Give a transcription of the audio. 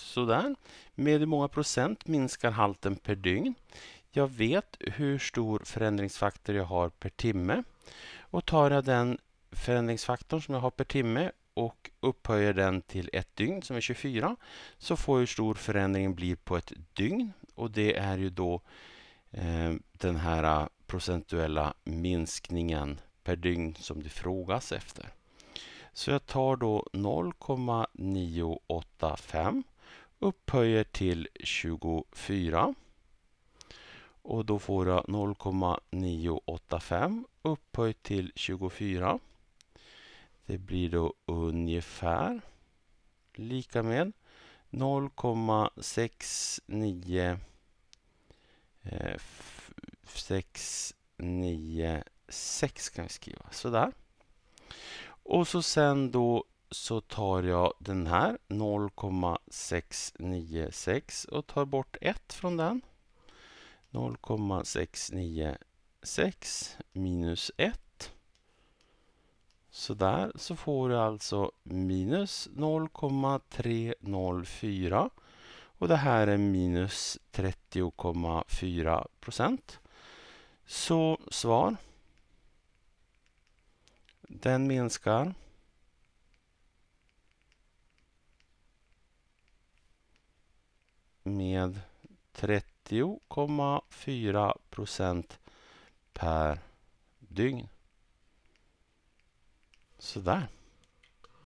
Sådär. Med hur många procent minskar halten per dygn? Jag vet hur stor förändringsfaktor jag har per timme. Och tar jag den förändringsfaktorn som jag har per timme och upphöjer den till ett dygn som är 24 så får jag hur stor förändringen blir på ett dygn. Och det är ju då eh, den här eh, procentuella minskningen per dygn som det frågas efter. Så jag tar då 0,985 upphöjer till 24. Och då får jag 0,985 upphöjt till 24. Det blir då ungefär lika med 0,696 eh, kan vi skriva sådär. Och så sen då så tar jag den här 0,696 och tar bort 1 från den. 0,696 minus 1. Så där så får du alltså minus 0,304 och det här är minus 30,4 procent. Så svar. Den minskar. med 30,4 procent per dygn. Sådär.